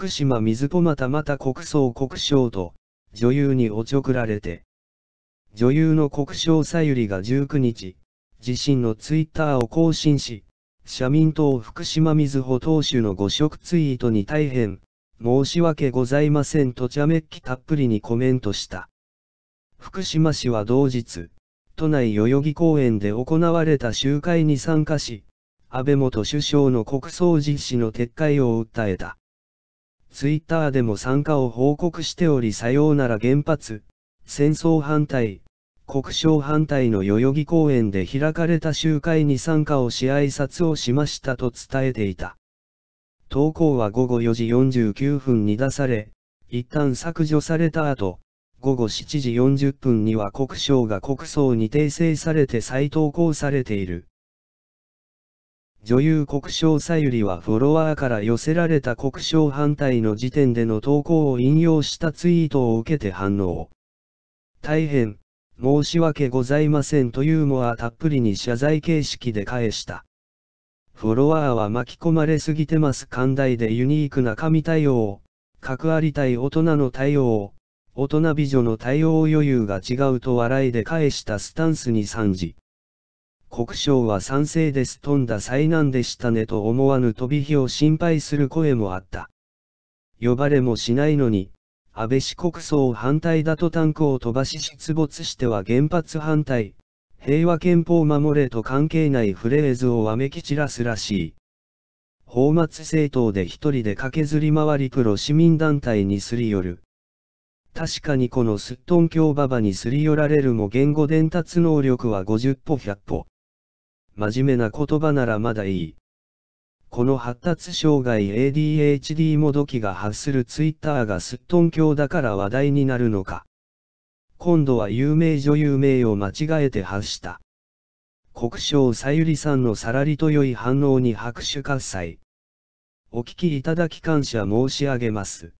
福島水戸またまた国葬国章と、女優におちょくられて。女優の国葬さゆりが19日、自身のツイッターを更新し、社民党福島水穂党首の誤植ツイートに大変、申し訳ございませんとゃめっきたっぷりにコメントした。福島市は同日、都内代々木公園で行われた集会に参加し、安倍元首相の国葬実施の撤回を訴えた。ツイッターでも参加を報告しておりさようなら原発、戦争反対、国商反対の代々木公園で開かれた集会に参加をし挨拶をしましたと伝えていた。投稿は午後4時49分に出され、一旦削除された後、午後7時40分には国章が国葬に訂正されて再投稿されている。女優国章さゆりはフォロワーから寄せられた国章反対の時点での投稿を引用したツイートを受けて反応。大変、申し訳ございませんというもはたっぷりに謝罪形式で返した。フォロワーは巻き込まれすぎてます寛大でユニークな神対応、格ありたい大人の対応、大人美女の対応余裕が違うと笑いで返したスタンスに賛辞。国省は賛成です。飛んだ災難でしたねと思わぬ飛び火を心配する声もあった。呼ばれもしないのに、安倍氏国葬反対だとタンクを飛ばし出没しては原発反対、平和憲法守れと関係ないフレーズをわめき散らすらしい。泡沫政党で一人で駆けずり回りプロ市民団体にすり寄る。確かにこのすっとんうばばにすり寄られるも言語伝達能力は50歩100歩。真面目な言葉ならまだいい。この発達障害 ADHD もどきが発するツイッターがすっとん教だから話題になるのか。今度は有名女優名を間違えて発した。国章さゆりさんのさらりと良い反応に拍手喝采。お聞きいただき感謝申し上げます。